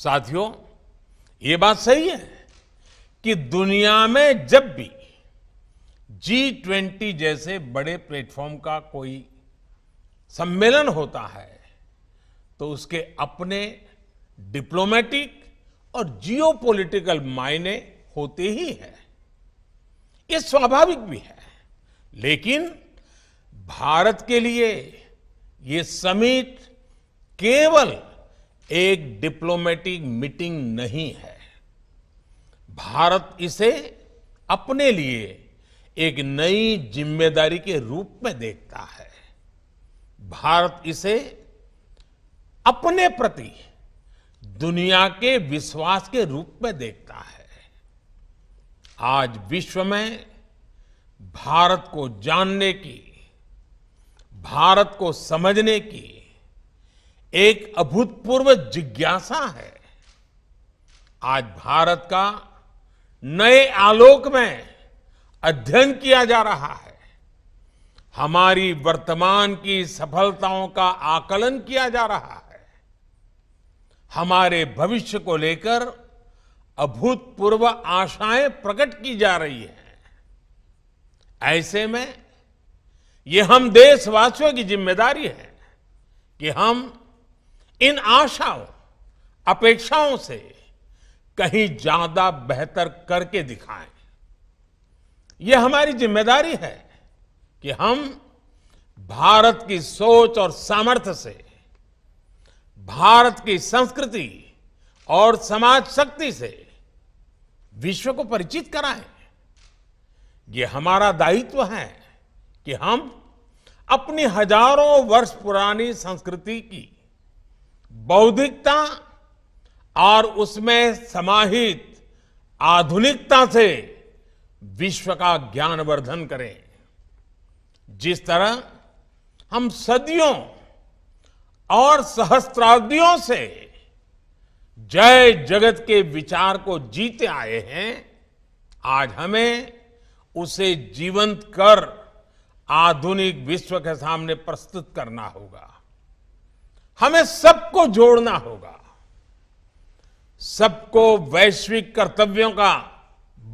साथियों ये बात सही है कि दुनिया में जब भी जी ट्वेंटी जैसे बड़े प्लेटफॉर्म का कोई सम्मेलन होता है तो उसके अपने डिप्लोमेटिक और जियो पोलिटिकल मायने होते ही हैं ये स्वाभाविक भी है लेकिन भारत के लिए ये समिट केवल एक डिप्लोमेटिक मीटिंग नहीं है भारत इसे अपने लिए एक नई जिम्मेदारी के रूप में देखता है भारत इसे अपने प्रति दुनिया के विश्वास के रूप में देखता है आज विश्व में भारत को जानने की भारत को समझने की एक अभूतपूर्व जिज्ञासा है आज भारत का नए आलोक में अध्ययन किया जा रहा है हमारी वर्तमान की सफलताओं का आकलन किया जा रहा है हमारे भविष्य को लेकर अभूतपूर्व आशाएं प्रकट की जा रही हैं ऐसे में ये हम देशवासियों की जिम्मेदारी है कि हम इन आशाओं अपेक्षाओं से कहीं ज्यादा बेहतर करके दिखाएं यह हमारी जिम्मेदारी है कि हम भारत की सोच और सामर्थ्य से भारत की संस्कृति और समाज शक्ति से विश्व को परिचित कराएं ये हमारा दायित्व है कि हम अपनी हजारों वर्ष पुरानी संस्कृति की बौद्धिकता और उसमें समाहित आधुनिकता से विश्व का ज्ञानवर्धन करें जिस तरह हम सदियों और सहस्त्राब्दियों से जय जगत के विचार को जीते आए हैं आज हमें उसे जीवंत कर आधुनिक विश्व के सामने प्रस्तुत करना होगा हमें सबको जोड़ना होगा सबको वैश्विक कर्तव्यों का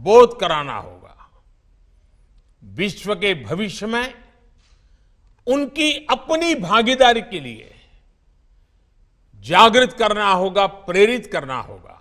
बोध कराना होगा विश्व के भविष्य में उनकी अपनी भागीदारी के लिए जागृत करना होगा प्रेरित करना होगा